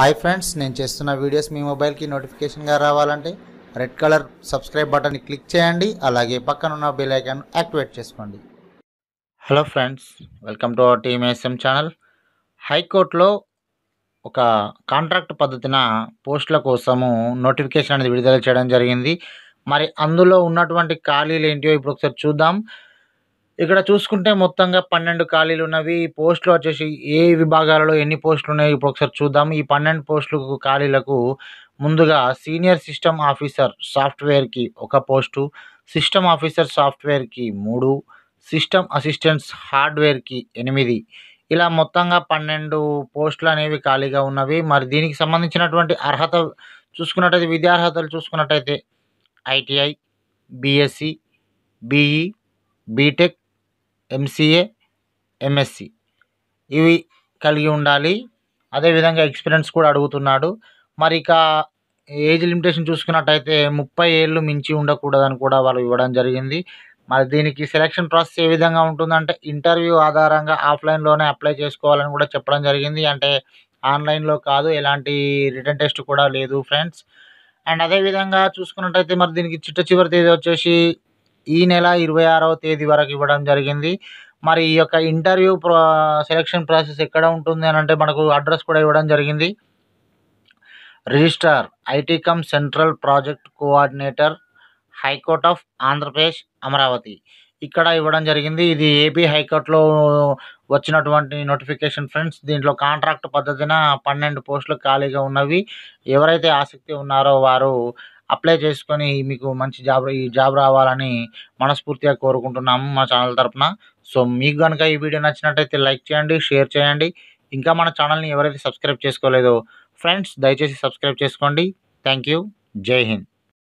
hi friends నేను చేస్తున్న videos మీ మొబైల్కి నోటిఫికేషన్గా రావాలంటే రెడ్ కలర్ సబ్స్క్రైబ్ బటన్ని క్లిక్ చేయండి అలాగే పక్కన ఉన్న బెల్ యాక్టివేట్ చేసుకోండి hello friends welcome to our TMSM channel హైకోర్టులో ఒక కాంట్రాక్ట్ పద్ధతిన పోస్టుల కోసము నోటిఫికేషన్ అనేది విడుదల చేయడం జరిగింది మరి అందులో ఉన్నటువంటి ఖాళీలు ఏంటియో ఇప్పుడు ఒకసారి చూద్దాం ఇక్కడ చూసుకుంటే మొత్తంగా పన్నెండు ఖాళీలు ఉన్నవి ఈ పోస్టులు వచ్చేసి ఏ విభాగాలలో ఎన్ని పోస్టులు ఉన్నాయి ఇప్పుడు ఒకసారి చూద్దాం ఈ పన్నెండు పోస్టులకు ఖాళీలకు ముందుగా సీనియర్ సిస్టమ్ ఆఫీసర్ సాఫ్ట్వేర్కి ఒక పోస్టు సిస్టమ్ ఆఫీసర్ సాఫ్ట్వేర్కి మూడు సిస్టమ్ అసిస్టెంట్స్ హార్డ్వేర్కి ఎనిమిది ఇలా మొత్తంగా పన్నెండు పోస్టులు అనేవి ఖాళీగా ఉన్నవి మరి దీనికి సంబంధించినటువంటి అర్హత చూసుకున్నట్టయితే విద్యార్హతలు చూసుకున్నట్టయితే ITI BSc BE BTech MCA MSc ఇవి కలిగి ఉండాలి అదేవిధంగా ఎక్స్పీరియన్స్ కూడా అడుగుతున్నాడు మరి ఇక ఏజ్ లిమిటేషన్ చూసుకున్నట్టయితే ముప్పై ఏళ్ళు మించి ఉండకూడదని కూడా వాళ్ళు ఇవ్వడం జరిగింది మరి దీనికి సెలక్షన్ ప్రాసెస్ ఏ విధంగా ఉంటుందంటే ఇంటర్వ్యూ ఆధారంగా ఆఫ్లైన్లోనే అప్లై చేసుకోవాలని కూడా చెప్పడం జరిగింది అంటే ఆన్లైన్లో కాదు ఎలాంటి రిటర్న్ టెస్ట్ కూడా లేదు ఫ్రెండ్స్ అండ్ అదేవిధంగా చూసుకున్నట్టయితే మరి దీనికి చిట్ట చివరి తేదీ వచ్చేసి ఈ నెల ఇరవై ఆరవ తేదీ వరకు ఇవ్వడం జరిగింది మరి ఈ యొక్క ఇంటర్వ్యూ సెలక్షన్ ప్రాసెస్ ఎక్కడ ఉంటుంది అని అంటే మనకు అడ్రస్ కూడా ఇవ్వడం జరిగింది registrar ఐటీకమ్ central project coordinator high court of Andhra Pradesh Amaravati ఇక్కడ ఇవ్వడం జరిగింది ఇది ఏపీ హైకోర్టులో వచ్చినటువంటి నోటిఫికేషన్ ఫ్రెండ్స్ దీంట్లో కాంట్రాక్ట్ పద్ధతిన పన్నెండు పోస్టులు ఖాళీగా ఉన్నవి ఎవరైతే ఆసక్తి ఉన్నారో వారు అప్లై చేసుకొని మీకు మంచి జాబ్ ఈ జాబ్ రావాలని మనస్ఫూర్తిగా కోరుకుంటున్నాము మా ఛానల్ తరఫున సో మీకు కనుక ఈ వీడియో నచ్చినట్టయితే లైక్ చేయండి షేర్ చేయండి ఇంకా మన ఛానల్ని ఎవరైతే సబ్స్క్రైబ్ చేసుకోలేదో ఫ్రెండ్స్ దయచేసి సబ్స్క్రైబ్ చేసుకోండి థ్యాంక్ యూ జై హింద్